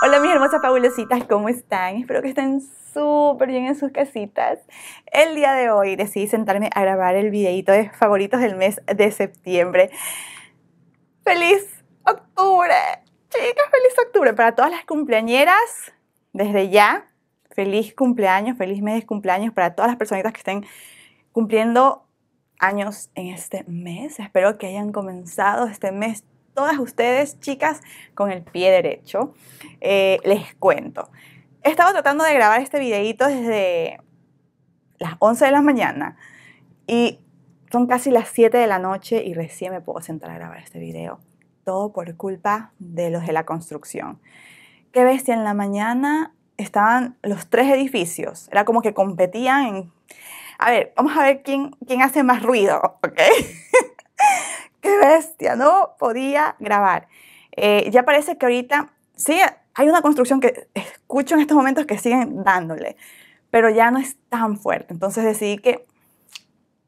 Hola mis hermosas fabulositas, ¿cómo están? Espero que estén súper bien en sus casitas. El día de hoy decidí sentarme a grabar el videito de favoritos del mes de septiembre. ¡Feliz octubre! Chicas, feliz octubre para todas las cumpleañeras. Desde ya, feliz cumpleaños, feliz mes de cumpleaños para todas las personitas que estén cumpliendo años en este mes. Espero que hayan comenzado este mes todas ustedes, chicas, con el pie derecho. Eh, les cuento. He estado tratando de grabar este videito desde las 11 de la mañana y son casi las 7 de la noche y recién me puedo sentar a grabar este video. Todo por culpa de los de la construcción. Qué bestia, en la mañana estaban los tres edificios. Era como que competían en... A ver, vamos a ver quién, quién hace más ruido, ¿ok? bestia, no podía grabar. Eh, ya parece que ahorita, sí, hay una construcción que escucho en estos momentos que siguen dándole, pero ya no es tan fuerte. Entonces decidí que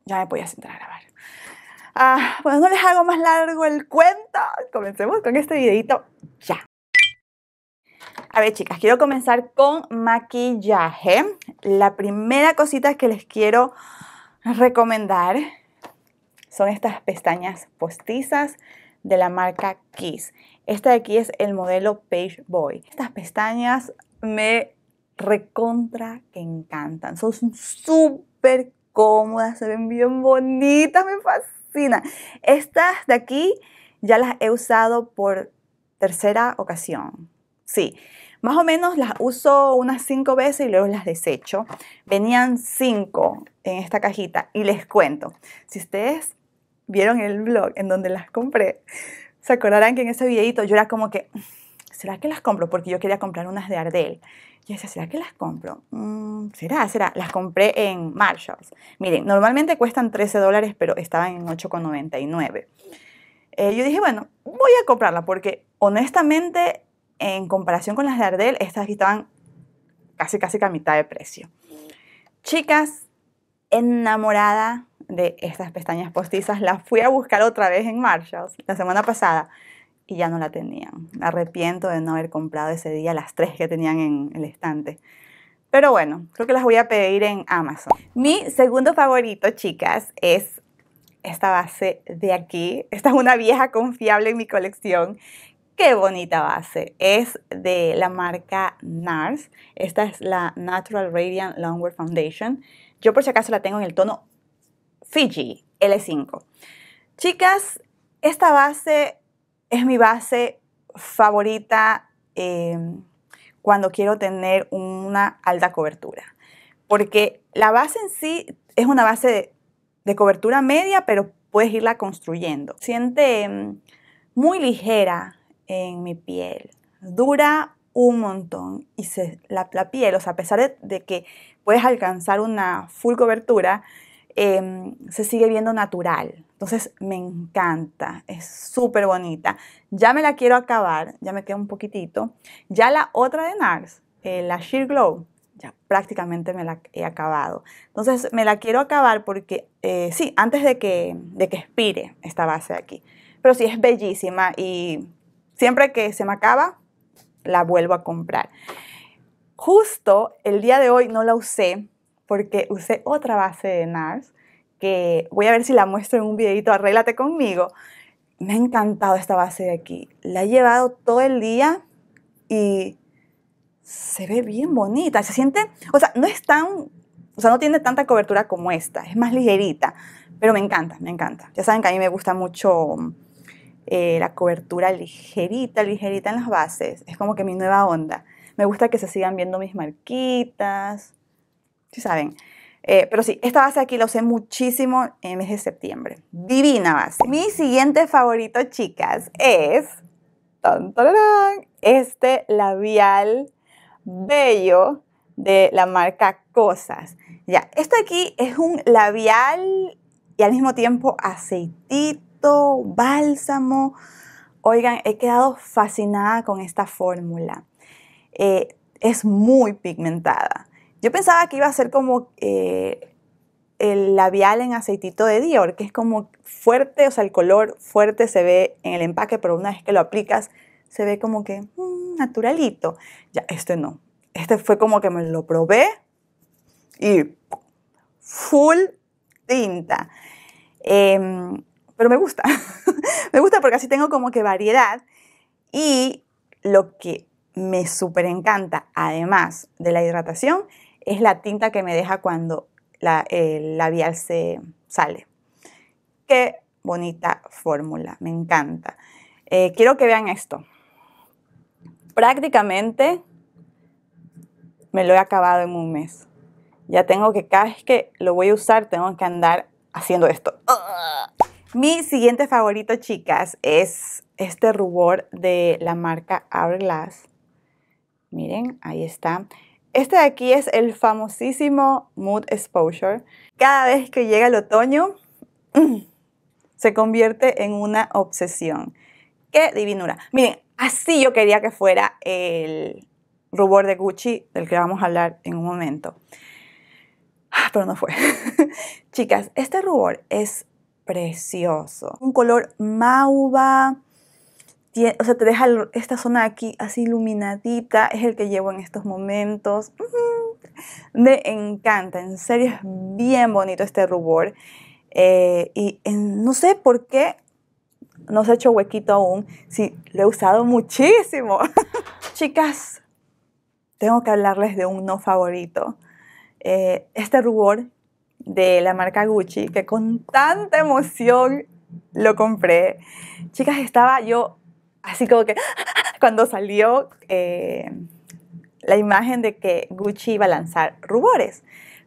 ya me podía sentar a grabar. Ah, bueno, no les hago más largo el cuento. Comencemos con este videito ya. A ver, chicas, quiero comenzar con maquillaje. La primera cosita que les quiero recomendar son estas pestañas postizas de la marca Kiss. Esta de aquí es el modelo Page Boy. Estas pestañas me recontra que encantan. Son súper cómodas, se ven bien bonitas, me fascinan. Estas de aquí ya las he usado por tercera ocasión. Sí, más o menos las uso unas cinco veces y luego las desecho. Venían cinco en esta cajita y les cuento, si ustedes vieron el blog en donde las compré, se acordarán que en ese videito yo era como que, ¿será que las compro? Porque yo quería comprar unas de Ardell. Y decía, ¿será que las compro? Mm, ¿Será? ¿Será? Las compré en Marshalls. Miren, normalmente cuestan 13 dólares, pero estaban en 8,99. Eh, yo dije, bueno, voy a comprarla porque honestamente, en comparación con las de Ardell, estas aquí estaban casi, casi a mitad de precio. Chicas, enamorada de estas pestañas postizas, las fui a buscar otra vez en Marshalls la semana pasada y ya no la tenían. arrepiento de no haber comprado ese día las tres que tenían en el estante. Pero bueno, creo que las voy a pedir en Amazon. Mi segundo favorito, chicas, es esta base de aquí. Esta es una vieja confiable en mi colección. Qué bonita base. Es de la marca NARS. Esta es la Natural Radiant Longwear Foundation. Yo por si acaso la tengo en el tono Fiji L5. Chicas, esta base es mi base favorita em, cuando quiero tener una alta cobertura. Porque la base en sí es una base de, cobertura media, pero puedes irla construyendo. Siente em, muy ligera en mi piel. Dura un montón y se, la, piel, a pesar de que puedes alcanzar una full cobertura, Em, se sigue viendo natural. Entonces me encanta, es súper bonita. Ya me la quiero acabar, ya me queda un poquitito. Ya la otra de NARS, eh, la Sheer Glow, ya prácticamente me la he acabado. Entonces me la quiero acabar porque, eh, sí, antes de que, de que expire esta base de aquí. Pero sí, es bellísima y siempre que se me acaba, la vuelvo a comprar. Justo el día de hoy no la usé porque usé otra base de NARS que voy a ver si la muestro en un videito, arréglate conmigo. Me ha encantado esta base de aquí. La he llevado todo el día y se ve bien bonita. Se siente, o sea, no es tan, o sea, no tiene tanta cobertura como esta. Es más ligerita, pero me encanta, me encanta. Ya saben que a mí me gusta mucho eh, la cobertura ligerita, ligerita en las bases. Es como que mi nueva onda. Me gusta que se sigan viendo mis marquitas sí saben. Eh, pero sí, esta base aquí la usé muchísimo en mes de septiembre. Divina base. Mi siguiente favorito, chicas, es este labial bello de la marca Cosas. Ya, esto aquí es un labial y al mismo tiempo aceitito, bálsamo. Oigan, he quedado fascinada con esta fórmula. Eh, es muy pigmentada. Yo pensaba que iba a ser como eh, el labial en aceitito de Dior, que es como fuerte, o sea, el color fuerte se ve en el empaque, pero una vez que lo aplicas, se ve como que mm, naturalito. Ya, este no. Este fue como que me lo probé y full tinta. Em, pero me gusta. me gusta porque así tengo como que variedad. Y lo que me súper encanta, además de la hidratación, es la tinta que me deja cuando la, el labial se sale. Qué bonita fórmula, me encanta. Eh, quiero que vean esto. Prácticamente me lo he acabado en un mes. Ya tengo que, cada vez que lo voy a usar, tengo que andar haciendo esto. Mi siguiente favorito, chicas, es este rubor de la marca Hourglass. Miren, ahí está. Este de aquí es el famosísimo Mood Exposure. Cada vez que llega el otoño, mm, se convierte en una obsesión. ¡Qué divinura! Miren, así yo quería que fuera el rubor de Gucci, del que vamos a hablar en un momento. Ah, pero no fue. Chicas, este rubor es precioso. Un color mauva, o sea, te deja esta zona aquí así iluminadita, es el que llevo en estos momentos. Me encanta, en serio es bien bonito este rubor. Eh, y no sé por qué no se ha hecho huequito aún, sí, lo he usado muchísimo. Chicas, tengo que hablarles de un no favorito. Eh, este rubor de la marca Gucci, que con tanta emoción lo compré. Chicas, estaba yo así como que cuando salió eh, la imagen de que Gucci iba a lanzar rubores.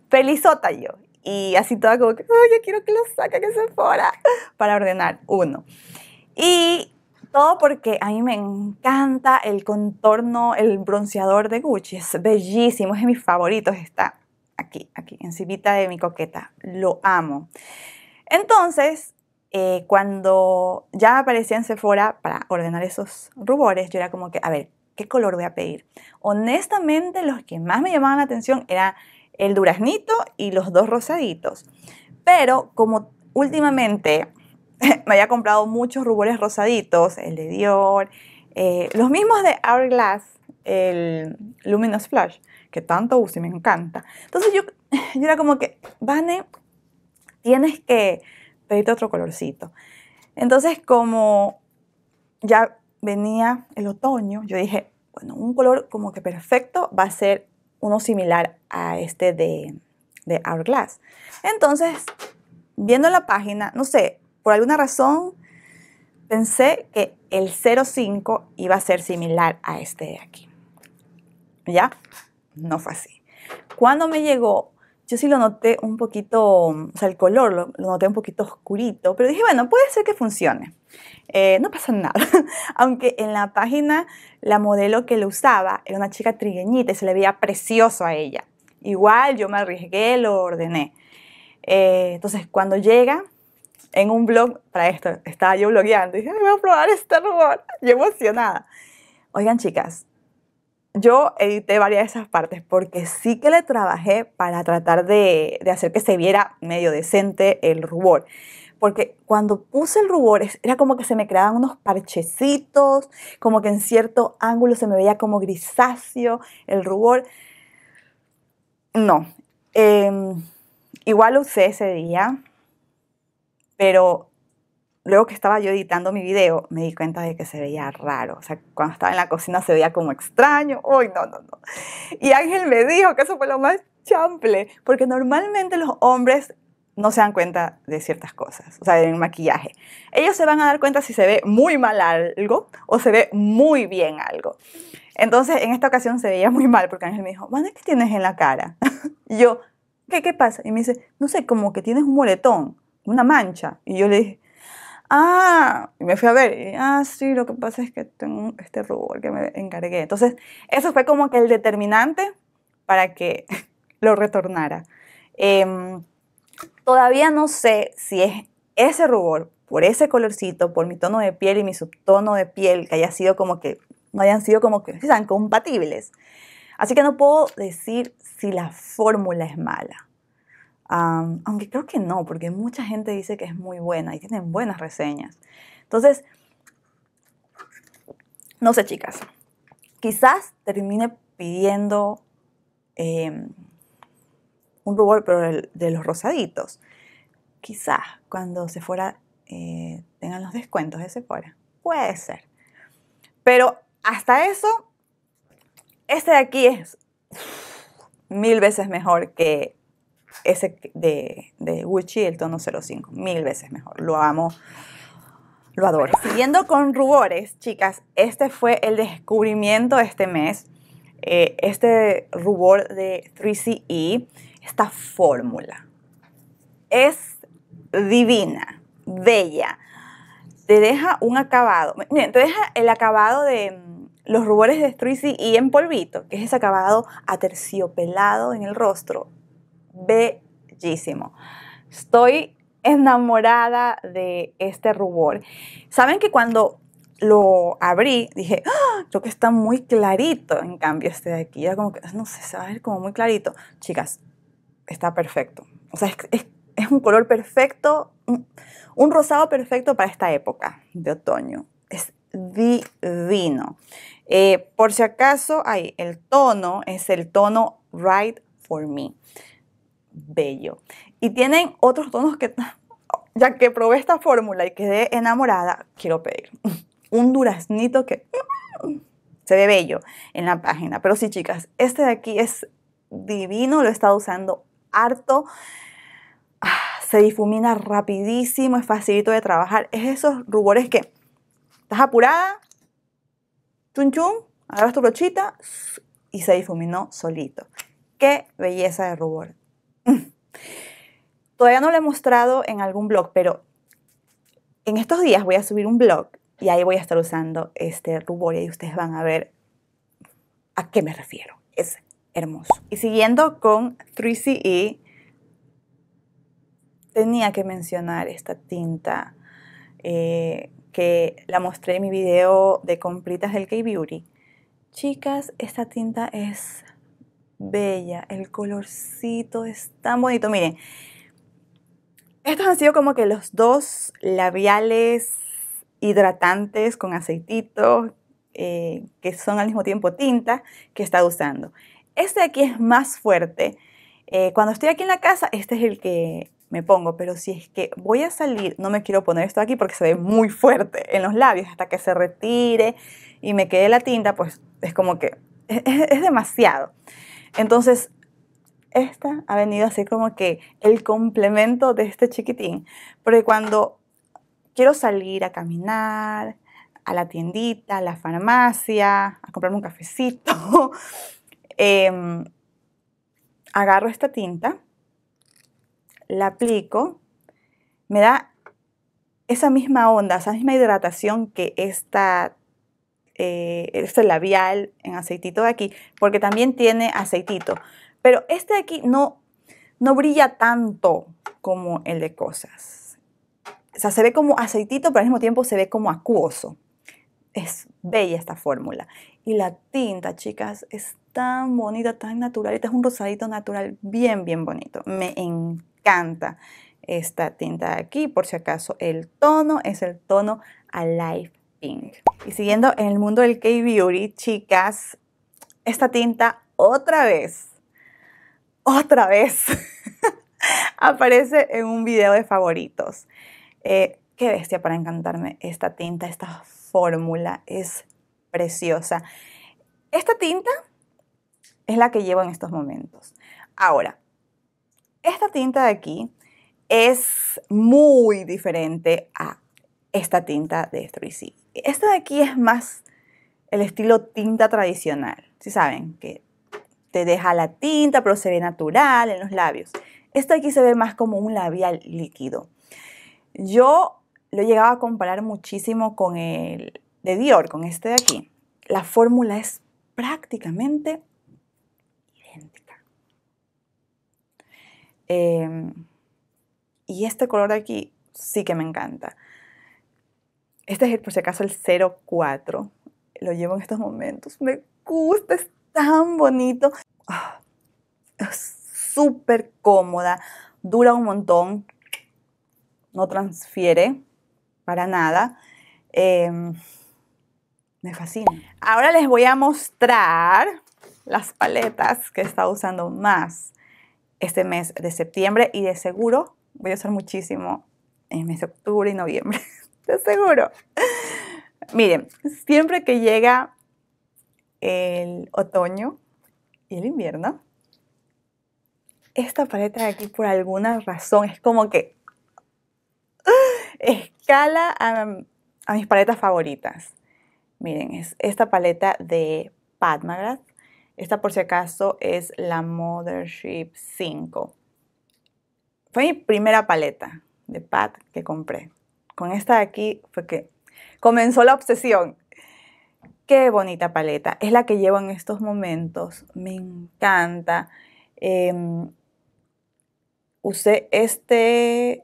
Felizota yo. Y así toda como que, ¡Ay, yo quiero que lo que se fuera para ordenar uno. Y todo porque a mí me encanta el contorno, el bronceador de Gucci. Es bellísimo, es de mis favoritos. Está aquí, aquí, encima de mi coqueta. Lo amo. Entonces, eh, cuando ya aparecía en Sephora para ordenar esos rubores, yo era como que, a ver, ¿qué color voy a pedir? Honestamente, los que más me llamaban la atención eran el duraznito y los dos rosaditos. Pero como últimamente me había comprado muchos rubores rosaditos, el de Dior, eh, los mismos de Hourglass, el Luminous Flash, que tanto uso y me encanta. Entonces yo, yo era como que, Vane, tienes que otro colorcito. Entonces, como ya venía el otoño, yo dije, bueno, un color como que perfecto va a ser uno similar a este de, de Hourglass. Entonces, viendo la página, no sé, por alguna razón pensé que el 05 iba a ser similar a este de aquí. ¿Ya? No fue así. Cuando me llegó yo sí lo noté un poquito, o sea, el color lo, noté un poquito oscurito, pero dije, bueno, puede ser que funcione. Eh, no pasa nada. Aunque en la página la modelo que lo usaba era una chica trigueñita y se le veía precioso a ella. Igual yo me arriesgué, lo ordené. Eh, entonces, cuando llega en un blog, para esto, estaba yo blogueando, dije, voy a probar este robot, yo emocionada. Oigan, chicas, yo edité varias de esas partes porque sí que le trabajé para tratar de, hacer que se viera medio decente el rubor. Porque cuando puse el rubor era como que se me creaban unos parchecitos, como que en cierto ángulo se me veía como grisáceo el rubor. No, em, igual lo usé ese día, pero luego que estaba yo editando mi video, me di cuenta de que se veía raro. O sea, cuando estaba en la cocina se veía como extraño. Uy, no, no, no. Y Ángel me dijo que eso fue lo más chample, porque normalmente los hombres no se dan cuenta de ciertas cosas, o sea, del maquillaje. Ellos se van a dar cuenta si se ve muy mal algo o se ve muy bien algo. Entonces, en esta ocasión se veía muy mal porque Ángel me dijo, ¿qué tienes en la cara? y yo, ¿qué, pasa? Y me dice, no sé, como que tienes un moretón, una mancha. Y yo le dije, ah, y me fui a ver, y, ah, sí, lo que pasa es que tengo este rubor que me encargué. Entonces, eso fue como que el determinante para que lo retornara. Em, todavía no sé si es ese rubor, por ese colorcito, por mi tono de piel y mi subtono de piel, que haya sido como que, no hayan sido como que sean compatibles. Así que no puedo decir si la fórmula es mala aunque creo que no, porque mucha gente dice que es muy buena y tienen buenas reseñas. Entonces, no sé, chicas. Quizás termine pidiendo em, un rubor, pero de los rosaditos. Quizás cuando se fuera eh, tengan los descuentos de fuera Puede ser. Pero hasta eso, este de aquí es mil veces mejor que ese de, de Gucci, el tono 05, mil veces mejor. Lo amo, lo adoro. siguiendo con rubores, chicas, este fue el descubrimiento de este mes. Eh, este rubor de 3CE, esta fórmula, es divina, bella. Te deja un acabado. Miren, te deja el acabado de mm, los rubores de 3CE en polvito, que es ese acabado aterciopelado en el rostro bellísimo. Estoy enamorada de este rubor. Saben que cuando lo abrí, dije, ¡Ah! creo que está muy clarito. En cambio, este de aquí ya como que, no sé, se va como muy clarito. Chicas, está perfecto. O sea, es, un color perfecto, un, rosado perfecto para esta época de otoño. Es divino. Eh, por si acaso, ahí, el tono es el tono Right for Me bello. Y tienen otros tonos que, ya que probé esta fórmula y quedé enamorada, quiero pedir un duraznito que mm, se ve bello en la página. Pero sí, chicas, este de aquí es divino, lo he estado usando harto. Ah, se difumina rapidísimo, es facilito de trabajar. Es esos rubores que estás apurada, chun chun, agarras tu brochita y se difuminó solito. Qué belleza de rubor todavía no lo he mostrado en algún blog, pero en estos días voy a subir un blog y ahí voy a estar usando este rubor y ustedes van a ver a qué me refiero. Es hermoso. Y siguiendo con 3CE, e, tenía que mencionar esta tinta eh, que la mostré en mi video de compritas del K-Beauty. Chicas, esta tinta es bella, el colorcito es tan bonito. Miren, estos han sido como que los dos labiales hidratantes con aceitito, eh, que son al mismo tiempo tinta, que he estado usando. Este de aquí es más fuerte. Eh, cuando estoy aquí en la casa, este es el que me pongo, pero si es que voy a salir, no me quiero poner esto aquí porque se ve muy fuerte en los labios, hasta que se retire y me quede la tinta, pues es como que es demasiado. Entonces, esta ha venido ser como que el complemento de este chiquitín. Porque cuando quiero salir a caminar, a la tiendita, a la farmacia, a comprarme un cafecito, em, agarro esta tinta, la aplico, me da esa misma onda, esa misma hidratación que esta eh, este labial en aceitito de aquí, porque también tiene aceitito. Pero este de aquí no, no brilla tanto como el de cosas. O sea, se ve como aceitito, pero al mismo tiempo se ve como acuoso. Es bella esta fórmula. Y la tinta, chicas, es tan bonita, tan natural. Este es un rosadito natural bien, bien bonito. Me encanta esta tinta de aquí. Por si acaso, el tono es el tono Alive Pink. Y siguiendo en el mundo del K-Beauty, chicas, esta tinta otra vez otra vez aparece en un video de favoritos. Eh, qué bestia para encantarme esta tinta, esta fórmula es preciosa. Esta tinta es la que llevo en estos momentos. Ahora, esta tinta de aquí es muy diferente a esta tinta de y Esta de aquí es más el estilo tinta tradicional. Si saben que te deja la tinta, pero se ve natural en los labios. Esto aquí se ve más como un labial líquido. Yo lo llegaba a comparar muchísimo con el de Dior, con este de aquí. La fórmula es prácticamente idéntica. Em, y este color de aquí sí que me encanta. Este es, por si acaso, el 04. Lo llevo en estos momentos. Me gusta, es tan bonito súper cómoda, dura un montón, no transfiere para nada. Em, me fascina. Ahora les voy a mostrar las paletas que he estado usando más este mes de septiembre y de seguro voy a usar muchísimo en mes de octubre y noviembre. De seguro. Miren, siempre que llega el otoño y el invierno, esta paleta de aquí por alguna razón es como que escala a, mis paletas favoritas. Miren, es esta paleta de McGrath. Esta por si acaso es la Mothership 5. Fue mi primera paleta de pad que compré. Con esta de aquí fue que comenzó la obsesión. Qué bonita paleta. Es la que llevo en estos momentos. Me encanta. Em, usé este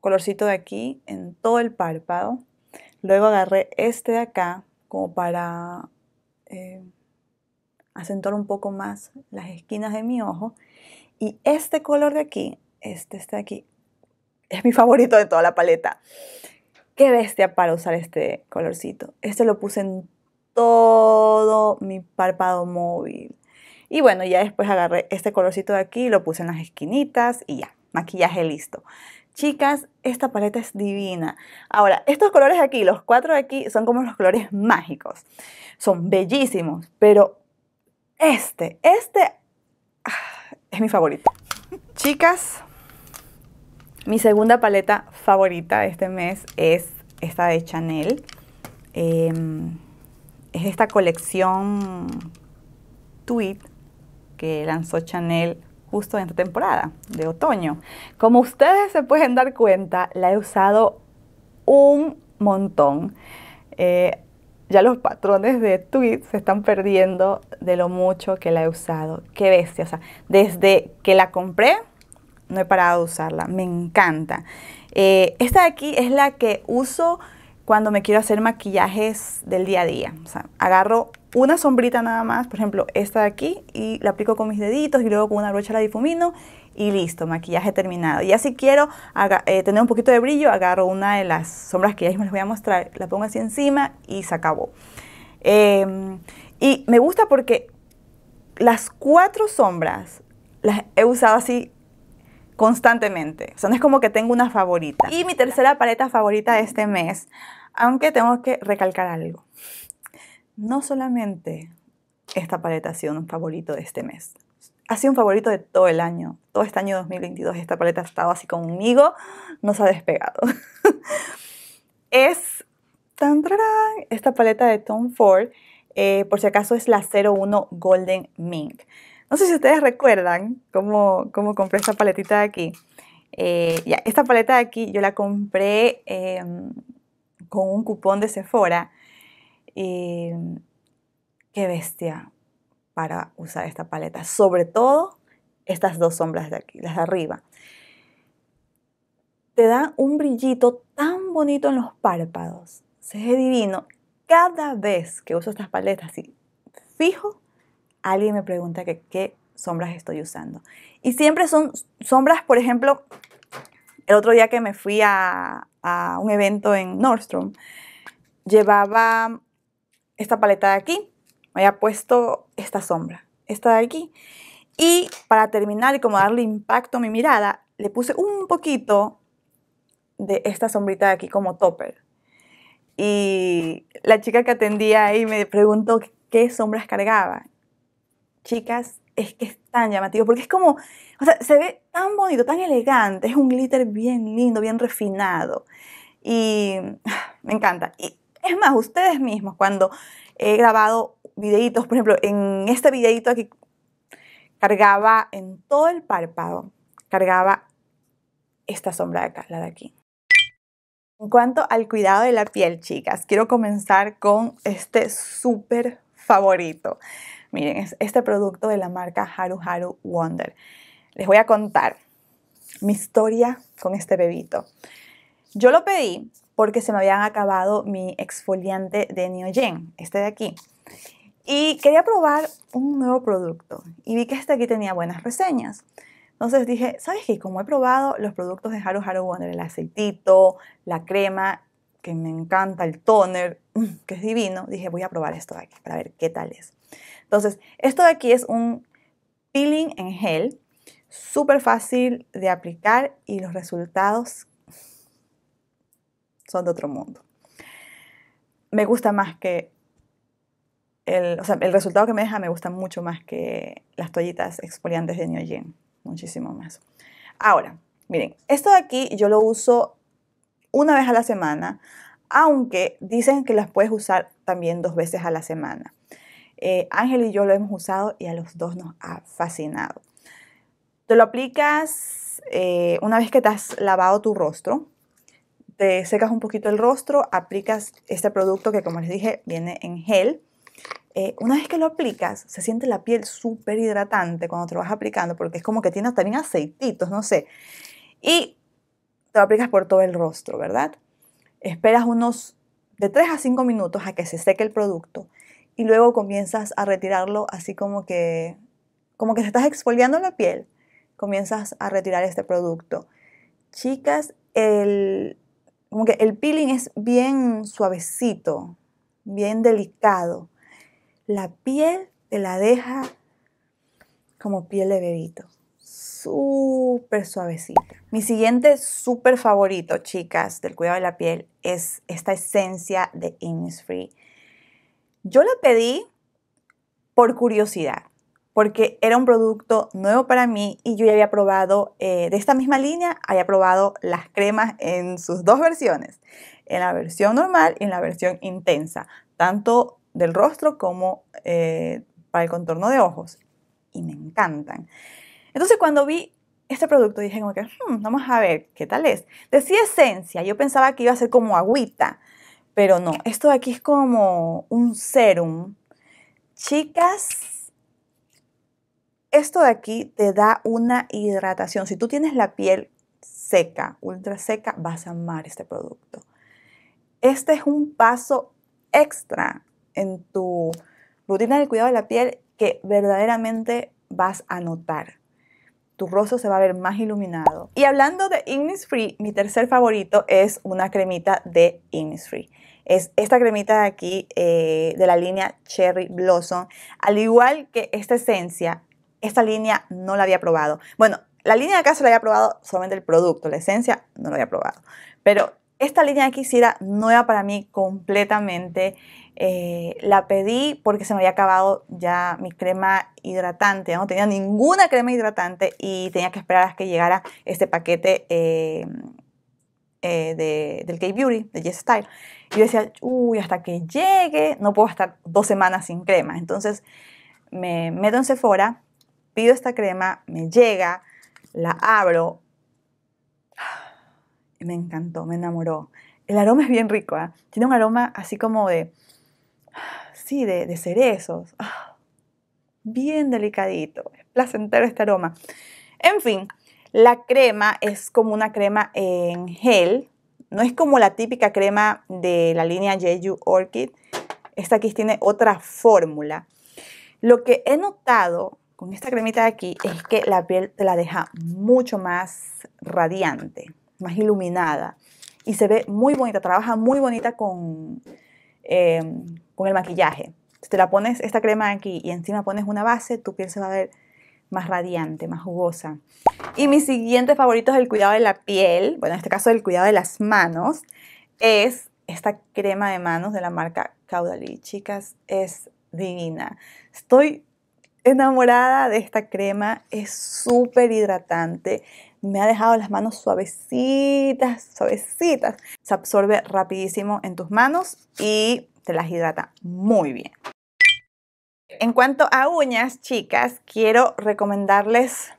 colorcito de aquí en todo el párpado. Luego agarré este de acá como para eh, acentuar un poco más las esquinas de mi ojo. Y este color de aquí, este, este de aquí, es mi favorito de toda la paleta. Qué bestia para usar este colorcito. Este lo puse en todo mi párpado móvil. Y bueno, ya después agarré este colorcito de aquí, lo puse en las esquinitas y ya, maquillaje listo. Chicas, esta paleta es divina. Ahora, estos colores aquí, los cuatro de aquí, son como los colores mágicos. Son bellísimos, pero este, este ah, es mi favorito. Chicas, mi segunda paleta favorita de este mes es esta de Chanel. Em, es esta colección Tweet que lanzó Chanel justo en esta temporada de otoño. Como ustedes se pueden dar cuenta, la he usado un montón. Eh, ya los patrones de tweets se están perdiendo de lo mucho que la he usado. Qué bestia. O sea, desde que la compré, no he parado de usarla. Me encanta. Eh, esta de aquí es la que uso cuando me quiero hacer maquillajes del día a día. O sea, agarro una sombrita nada más, por ejemplo, esta de aquí, y la aplico con mis deditos y luego con una brocha la difumino y listo, maquillaje terminado. Y así quiero eh, tener un poquito de brillo, agarro una de las sombras que ya me les voy a mostrar, la pongo así encima y se acabó. Em, y me gusta porque las cuatro sombras las he usado así constantemente. O sea, no es como que tengo una favorita. Y mi tercera paleta favorita de este mes aunque tengo que recalcar algo. No solamente esta paleta ha sido un favorito de este mes. Ha sido un favorito de todo el año. Todo este año 2022 esta paleta ha estado así conmigo. nos ha despegado. es... Tan, esta paleta de Tom Ford. Eh, por si acaso es la 01 Golden Mink. No sé si ustedes recuerdan cómo, compré esta paletita de aquí. Eh, ya, esta paleta de aquí yo la compré em, con un cupón de Sephora. Eh, qué bestia para usar esta paleta. Sobre todo estas dos sombras de aquí, las de arriba. Te da un brillito tan bonito en los párpados. Se divino. Cada vez que uso estas paletas así fijo, alguien me pregunta qué sombras estoy usando. Y siempre son sombras, por ejemplo, el otro día que me fui a, a un evento en Nordstrom, llevaba esta paleta de aquí, me había puesto esta sombra, esta de aquí. Y para terminar y como darle impacto a mi mirada, le puse un poquito de esta sombrita de aquí como topper. Y la chica que atendía ahí me preguntó qué sombras cargaba. Chicas, es que es tan llamativo, porque es como, o sea, se ve tan bonito, tan elegante, es un glitter bien lindo, bien refinado. Y me encanta. Y es más, ustedes mismos, cuando he grabado videitos, por ejemplo, en este videito aquí cargaba en todo el párpado, cargaba esta sombra de acá, la de aquí. En cuanto al cuidado de la piel, chicas, quiero comenzar con este súper favorito. Miren, es este producto de la marca Haru Haru Wonder. Les voy a contar mi historia con este bebito. Yo lo pedí porque se me habían acabado mi exfoliante de Neogen, este de aquí. Y quería probar un nuevo producto y vi que este aquí tenía buenas reseñas. Entonces dije, ¿sabes qué? Como he probado los productos de Haru Haru Wonder, el aceitito, la crema, que me encanta, el toner, mm, que es divino, dije, voy a probar esto de aquí para ver qué tal es. Entonces, esto de aquí es un peeling en gel, súper fácil de aplicar y los resultados son de otro mundo. Me gusta más que el, o sea, el resultado que me deja me gusta mucho más que las toallitas exfoliantes de Neogen, muchísimo más. Ahora, miren, esto de aquí yo lo uso una vez a la semana, aunque dicen que las puedes usar también dos veces a la semana. Eh, Ángel y yo lo hemos usado y a los dos nos ha fascinado. Te lo aplicas eh, una vez que te has lavado tu rostro, te secas un poquito el rostro, aplicas este producto que como les dije viene en gel. Eh, una vez que lo aplicas, se siente la piel súper hidratante cuando te lo vas aplicando, porque es como que tiene también aceititos, no sé. Y te lo aplicas por todo el rostro, ¿verdad? Esperas unos de 3 a 5 minutos a que se seque el producto y luego comienzas a retirarlo así como que, como que te estás exfoliando la piel, comienzas a retirar este producto. Chicas, el, como que el peeling es bien suavecito, bien delicado. La piel te la deja como piel de bebito, súper suavecita. Mi siguiente súper favorito, chicas, del cuidado de la piel es esta esencia de Innisfree yo la pedí por curiosidad, porque era un producto nuevo para mí y yo ya había probado eh, de esta misma línea, había probado las cremas en sus dos versiones, en la versión normal y en la versión intensa, tanto del rostro como eh, para el contorno de ojos. Y me encantan. Entonces cuando vi este producto dije como que, hmm, vamos a ver, ¿qué tal es? Decía esencia, yo pensaba que iba a ser como agüita, pero no, esto de aquí es como un serum. Chicas, esto de aquí te da una hidratación. Si tú tienes la piel seca, ultra seca, vas a amar este producto. Este es un paso extra en tu rutina de cuidado de la piel que verdaderamente vas a notar. Tu rostro se va a ver más iluminado. Y hablando de Innisfree, mi tercer favorito es una cremita de Innisfree. Es esta cremita de aquí eh, de la línea Cherry Blossom. Al igual que esta esencia, esta línea no la había probado. Bueno, la línea de acá se la había probado solamente el producto, la esencia no la había probado. Pero esta línea de aquí sí era nueva para mí completamente. Eh, la pedí porque se me había acabado ya mi crema hidratante. no tenía ninguna crema hidratante y tenía que esperar a que llegara este paquete eh, del K-Beauty, de Yes Style. Y yo decía, uy, hasta que llegue, no puedo estar dos semanas sin crema. Entonces me meto en Sephora, pido esta crema, me llega, la abro. Y me encantó, me enamoró. El aroma es bien rico, ¿ah? tiene un aroma así como de, sí, de, de cerezos. bien delicadito, es placentero este aroma. En fin, la crema es como una crema en gel, no es como la típica crema de la línea Jeju Orchid. Esta aquí tiene otra fórmula. Lo que he notado con esta cremita de aquí es que la piel te la deja mucho más radiante, más iluminada. Y se ve muy bonita, trabaja muy bonita con, eh, con el maquillaje. Si te la pones esta crema aquí y encima pones una base, tu piel se va a ver más radiante, más jugosa. Y mi siguiente favorito es el cuidado de la piel, bueno, en este caso el cuidado de las manos, es esta crema de manos de la marca Caudalie. Chicas, es divina. Estoy enamorada de esta crema, es súper hidratante, me ha dejado las manos suavecitas, suavecitas. Se absorbe rapidísimo en tus manos y te las hidrata muy bien. En cuanto a uñas, chicas, quiero recomendarles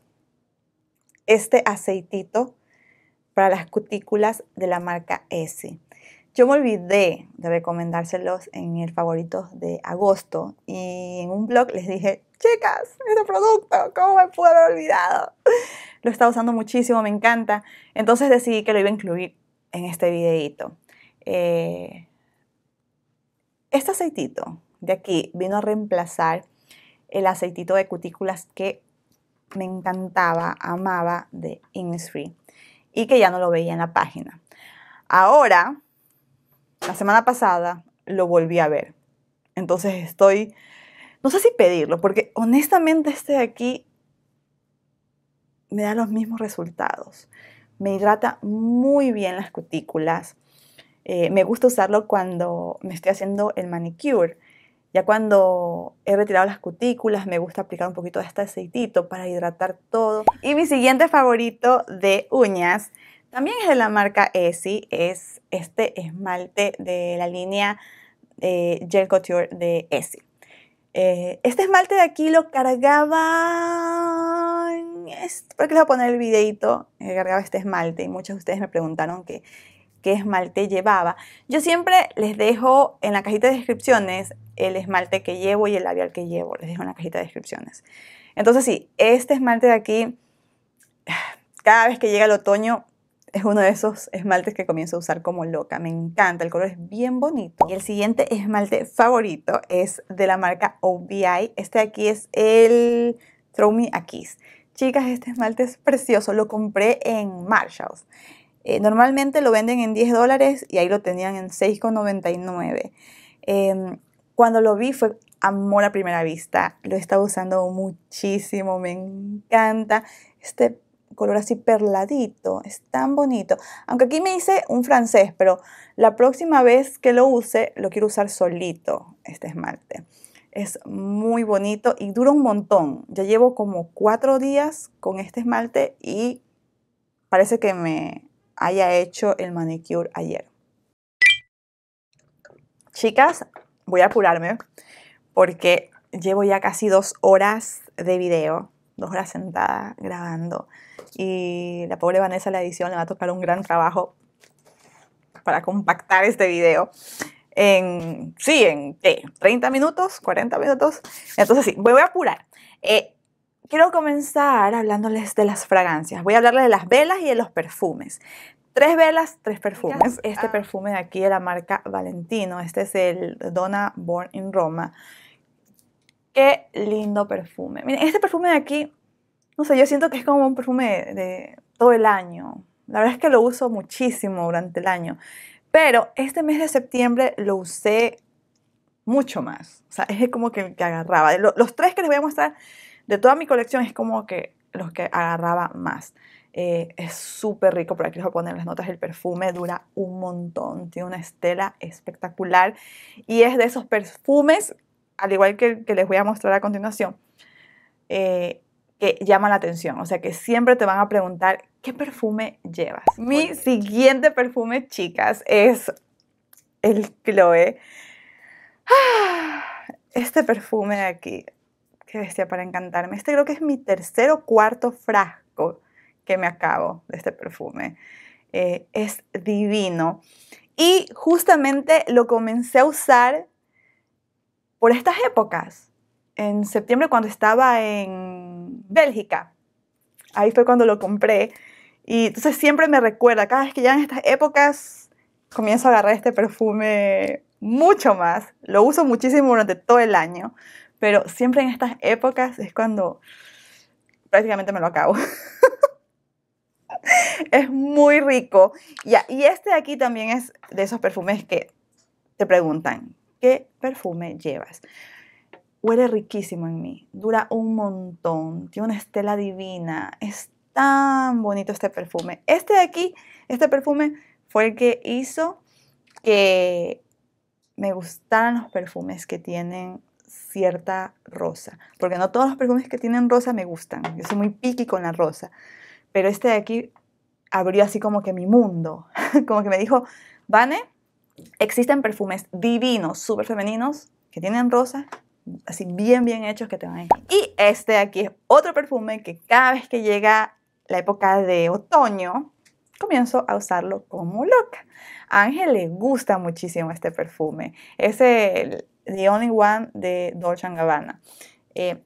este aceitito para las cutículas de la marca S. Yo me olvidé de recomendárselos en el favorito de agosto y en un blog les dije, chicas, este producto, ¿cómo me puedo haber olvidado? Lo estaba usando muchísimo, me encanta. Entonces decidí que lo iba a incluir en este videito. Eh, este aceitito de aquí vino a reemplazar el aceitito de cutículas que me encantaba, amaba de Innisfree y que ya no lo veía en la página. Ahora, la semana pasada, lo volví a ver. Entonces estoy, no sé si pedirlo, porque honestamente este de aquí me da los mismos resultados. Me hidrata muy bien las cutículas. Eh, me gusta usarlo cuando me estoy haciendo el manicure. Ya cuando he retirado las cutículas, me gusta aplicar un poquito de este aceitito para hidratar todo. Y mi siguiente favorito de uñas, también es de la marca Essie, es este esmalte de la línea eh, Gel Couture de Essie. Eh, este esmalte de aquí lo cargaba... Porque este, les voy a poner el videito, que eh, cargaba este esmalte y muchos de ustedes me preguntaron que qué esmalte llevaba. Yo siempre les dejo en la cajita de descripciones el esmalte que llevo y el labial que llevo. Les dejo en la cajita de descripciones. Entonces sí, este esmalte de aquí, cada vez que llega el otoño, es uno de esos esmaltes que comienzo a usar como loca. Me encanta, el color es bien bonito. Y el siguiente esmalte favorito es de la marca OBI. Este de aquí es el Throw Me a Kiss. Chicas, este esmalte es precioso. Lo compré en Marshalls. Eh, normalmente lo venden en 10 dólares y ahí lo tenían en 6,99. Em, cuando lo vi fue amor a primera vista. Lo he estado usando muchísimo, me encanta. Este color así perladito, es tan bonito. Aunque aquí me hice un francés, pero la próxima vez que lo use, lo quiero usar solito, este esmalte. Es muy bonito y dura un montón. Ya llevo como cuatro días con este esmalte y parece que me haya hecho el manicure ayer. Chicas, voy a apurarme porque llevo ya casi dos horas de video, dos horas sentada grabando. Y la pobre Vanessa, la edición, le va a tocar un gran trabajo para compactar este video. En, sí, en ¿qué? 30 minutos, 40 minutos. Entonces sí, voy a apurar. Eh, Quiero comenzar hablándoles de las fragancias. Voy a hablarles de las velas y de los perfumes. Tres velas, tres perfumes. Este ah. perfume de aquí de la marca Valentino. Este es el Donna Born in Roma. Qué lindo perfume. Miren, este perfume de aquí, no sé, yo siento que es como un perfume de, todo el año. La verdad es que lo uso muchísimo durante el año. Pero este mes de septiembre lo usé mucho más. O sea, es como que agarraba. Los tres que les voy a mostrar de toda mi colección es como que los que agarraba más. Eh, es súper rico, por aquí les voy a poner las notas. El perfume dura un montón, tiene una estela espectacular y es de esos perfumes, al igual que el que les voy a mostrar a continuación, eh, que llama la atención. O sea que siempre te van a preguntar qué perfume llevas. Mi siguiente perfume, chicas, es el Chloe. Ah, este perfume de aquí que decía para encantarme. Este creo que es mi tercer o cuarto frasco que me acabo de este perfume. Eh, es divino. Y justamente lo comencé a usar por estas épocas. En septiembre cuando estaba en Bélgica. Ahí fue cuando lo compré. Y entonces siempre me recuerda, cada vez que ya en estas épocas, comienzo a agarrar este perfume mucho más. Lo uso muchísimo durante todo el año pero siempre en estas épocas es cuando prácticamente me lo acabo. es muy rico. y este de aquí también es de esos perfumes que te preguntan, ¿qué perfume llevas? Huele riquísimo en mí, dura un montón, tiene una estela divina, es tan bonito este perfume. Este de aquí, este perfume fue el que hizo que me gustaran los perfumes que tienen cierta rosa, porque no todos los perfumes que tienen rosa me gustan, yo soy muy piqui con la rosa, pero este de aquí abrió así como que mi mundo, como que me dijo, Vane, existen perfumes divinos, súper femeninos, que tienen rosa, así bien, bien hechos que te van a Y este de aquí es otro perfume que cada vez que llega la época de otoño, comienzo a usarlo como loca. A Ángel le gusta muchísimo este perfume. Es el, The Only One de Dolce Gabbana. Eh,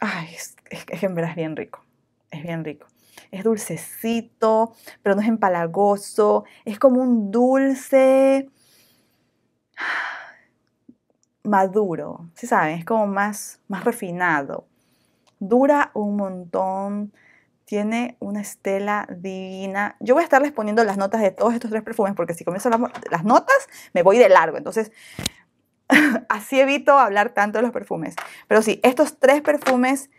ay, es, es, en verdad es bien rico, es bien rico. Es dulcecito, pero no es empalagoso, es como un dulce maduro, ¿sí saben? Es como más, más refinado. Dura un montón, tiene una estela divina. Yo voy a estarles poniendo las notas de todos estos tres perfumes porque si comienzo las notas me voy de largo. Entonces Así evito hablar tanto de los perfumes. Pero sí, estos tres perfumes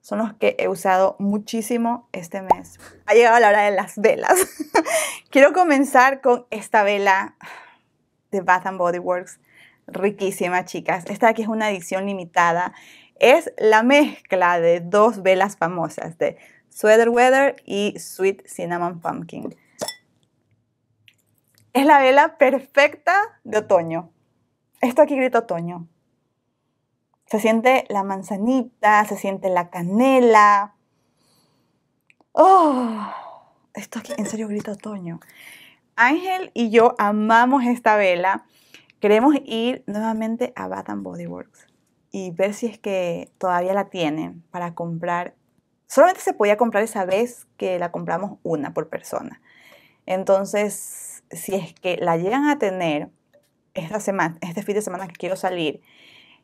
son los que he usado muchísimo este mes. Ha llegado la hora de las velas. Quiero comenzar con esta vela de Bath and Body Works. Riquísima, chicas. Esta aquí es una edición limitada. Es la mezcla de dos velas famosas, de Sweater Weather y Sweet Cinnamon Pumpkin. Es la vela perfecta de otoño esto aquí grita otoño. Se siente la manzanita, se siente la canela. Oh, esto aquí en serio grita otoño. Ángel y yo amamos esta vela. Queremos ir nuevamente a Bath and Body Works y ver si es que todavía la tienen para comprar. Solamente se podía comprar esa vez que la compramos una por persona. Entonces, si es que la llegan a tener, esta semana, este fin de semana que quiero salir,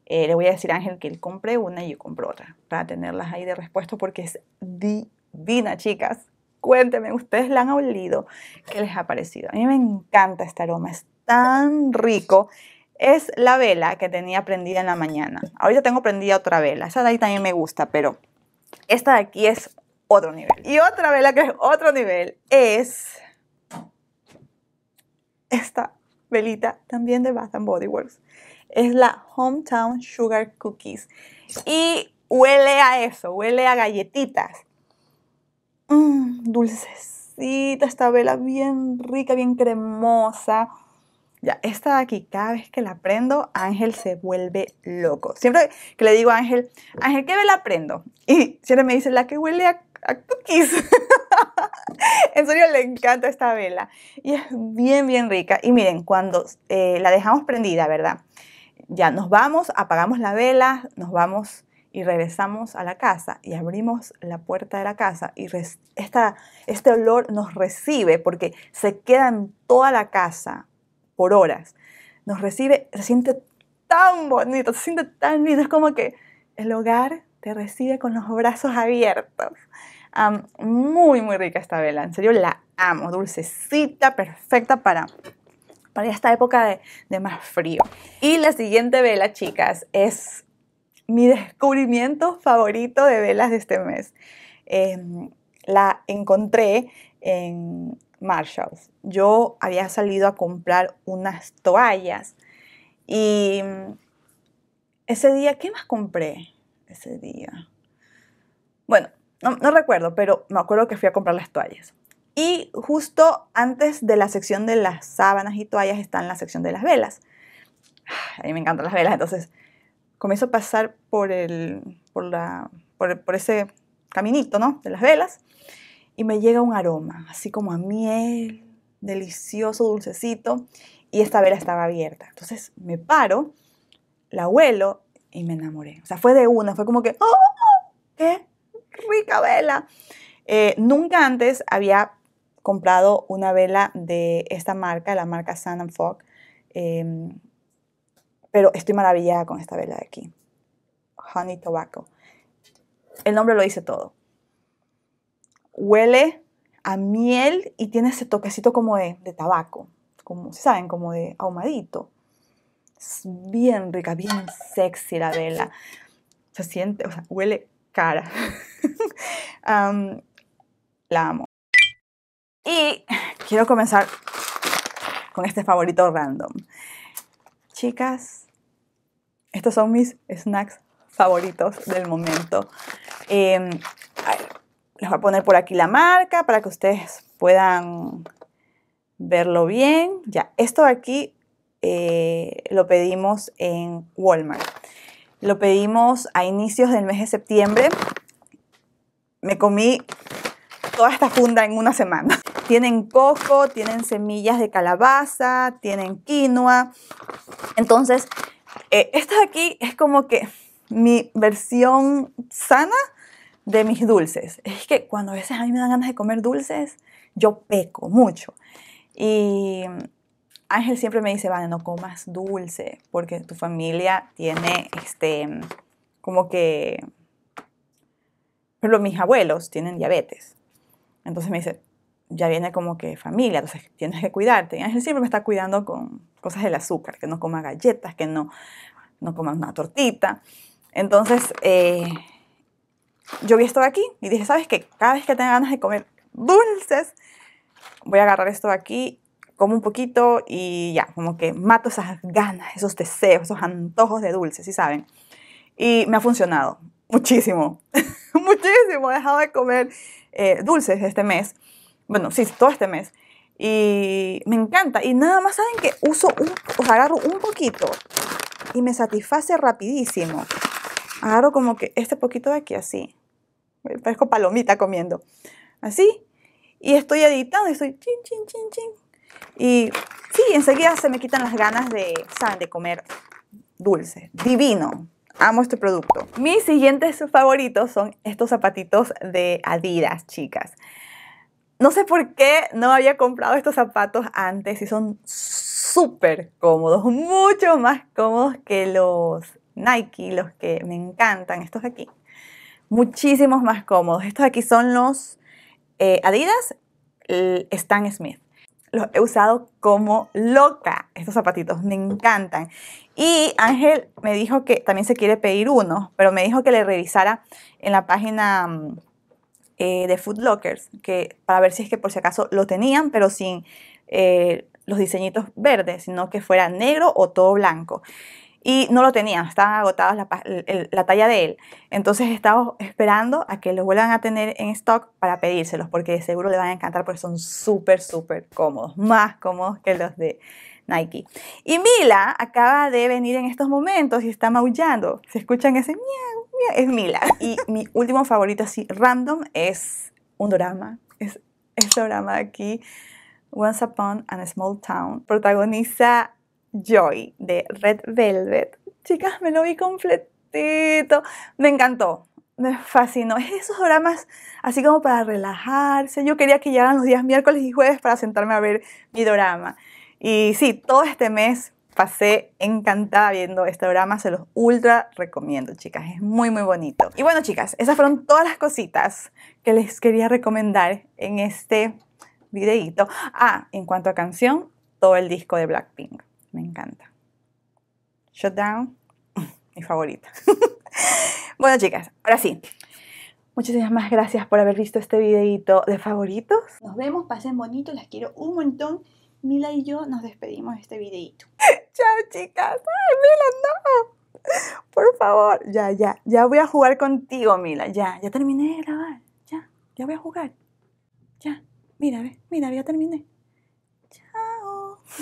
eh, le voy a decir a Ángel que él compre una y yo compro otra, para tenerlas ahí de respuesta porque es divina, chicas. Cuéntenme, ustedes la han olido, ¿qué les ha parecido? A mí me encanta este aroma, es tan rico. Es la vela que tenía prendida en la mañana. Ahorita tengo prendida otra vela, esa de ahí también me gusta, pero esta de aquí es otro nivel. Y otra vela que es otro nivel es esta también de Bath and Body Works. Es la Hometown Sugar Cookies. Y huele a eso, huele a galletitas. Mm, dulcecita, esta vela bien rica, bien cremosa. Ya, esta aquí, cada vez que la prendo, Ángel se vuelve loco. Siempre que le digo a Ángel, Ángel, ¿qué vela prendo? Y siempre me dice, la que huele a cookies. en serio le encanta esta vela y es bien, bien rica. Y miren, cuando eh, la dejamos prendida, ¿verdad? Ya nos vamos, apagamos la vela, nos vamos y regresamos a la casa y abrimos la puerta de la casa y esta, este olor nos recibe porque se queda en toda la casa por horas. Nos recibe, se siente tan bonito, se siente tan lindo, es como que el hogar te recibe con los brazos abiertos muy, muy rica esta vela. En serio, la amo. Dulcecita, perfecta para, para esta época de, más frío. Y la siguiente vela, chicas, es mi descubrimiento favorito de velas de este mes. Em, la encontré en Marshalls. Yo había salido a comprar unas toallas y mm, ese día, ¿qué más compré? Ese día. Bueno, no, recuerdo, pero me acuerdo que fui a comprar las toallas. Y justo antes de la sección de las sábanas y toallas está en la sección de las velas. Ah, a mí me encantan las velas, entonces comienzo a pasar por, el, por, la, por, ese caminito ¿no? de las velas y me llega un aroma, así como a miel, delicioso, dulcecito, y esta vela estaba abierta. Entonces me paro, la huelo y me enamoré. O sea, fue de una, fue como que, oh, oh, oh, ¿qué? rica vela. Eh, nunca antes había comprado una vela de esta marca, la marca Sun and Fog, em, pero estoy maravillada con esta vela de aquí, Honey Tobacco. El nombre lo dice todo. Huele a miel y tiene ese toquecito como de, tabaco, como saben, como de ahumadito. Es bien rica, bien sexy la vela. Se siente, o sea, huele cara. la amo. Y quiero comenzar con este favorito random. Chicas, estos son mis snacks favoritos del momento. Em, les voy a poner por aquí la marca para que ustedes puedan verlo bien. Ya, esto de aquí eh, lo pedimos en Walmart. Lo pedimos a inicios del mes de septiembre. Me comí toda esta funda en una semana. Tienen coco, tienen semillas de calabaza, tienen quinoa. Entonces, eh, de aquí es como que mi versión sana de mis dulces. Es que cuando a veces a mí me dan ganas de comer dulces, yo peco mucho. Y Ángel siempre me dice, Vane, no comas dulce, porque tu familia tiene, este, como que, pero mis abuelos tienen diabetes. Entonces me dice, ya viene como que familia, entonces tienes que cuidarte. Y Ángel siempre me está cuidando con cosas del azúcar, que no coma galletas, que no, no coma una tortita. Entonces, eh, yo vi esto de aquí y dije, ¿sabes qué? Cada vez que tenga ganas de comer dulces, voy a agarrar esto de aquí como un poquito y ya, como que mato esas ganas, esos deseos, esos antojos de dulces ¿sí saben? Y me ha funcionado muchísimo, muchísimo. He dejado de comer eh, dulces este mes, bueno, sí, todo este mes. Y me encanta. Y nada más saben que uso un, agarro un poquito y me satisface rapidísimo. Agarro como que este poquito de aquí así. Parezco palomita comiendo. Así. Y estoy editando y estoy chin, chin, chin, chin y sí, enseguida se me quitan las ganas de, De comer dulce. Divino. Amo este producto. Mis siguientes favoritos son estos zapatitos de Adidas, chicas. No sé por qué no había comprado estos zapatos antes y son súper cómodos, mucho más cómodos que los Nike, los que me encantan, estos de aquí. Muchísimos más cómodos. Estos aquí son los eh, Adidas Stan Smith los he usado como loca, estos zapatitos, me encantan. Y Ángel me dijo que también se quiere pedir uno, pero me dijo que le revisara en la página mm, eh, de Food Lockers, que, para ver si es que por si acaso lo tenían, pero sin eh, los diseñitos verdes, sino que fuera negro o todo blanco y no lo tenían, estaban agotados la, talla de él. Entonces estaba esperando a que los vuelvan a tener en stock para pedírselos, porque seguro le van a encantar porque son súper, súper cómodos, más cómodos que los de Nike. Y Mila acaba de venir en estos momentos y está maullando. Se escuchan ese miau, miau, es Mila. Y mi último favorito así random es un drama, es este drama aquí. Once Upon a Small Town protagoniza Joy de Red Velvet. Chicas, me lo vi completito. Me encantó. Me fascinó. Es esos dramas así como para relajarse. Yo quería que llegaran los días miércoles y jueves para sentarme a ver mi drama. Y sí, todo este mes pasé encantada viendo este drama, se los ultra recomiendo, chicas, es muy muy bonito. Y bueno, chicas, esas fueron todas las cositas que les quería recomendar en este videito. Ah, en cuanto a canción, todo el disco de Blackpink. Me encanta. Shutdown, mi favorita. bueno, chicas, ahora sí. Muchísimas gracias por haber visto este videito de favoritos. Nos vemos, pasen bonito, las quiero un montón. Mila y yo nos despedimos de este videito. Chao, chicas. Ay, Mila, no. Por favor, ya, ya, ya voy a jugar contigo, Mila. Ya, ya terminé de grabar. Ya, ya voy a jugar. Ya, mira, mira, ya terminé.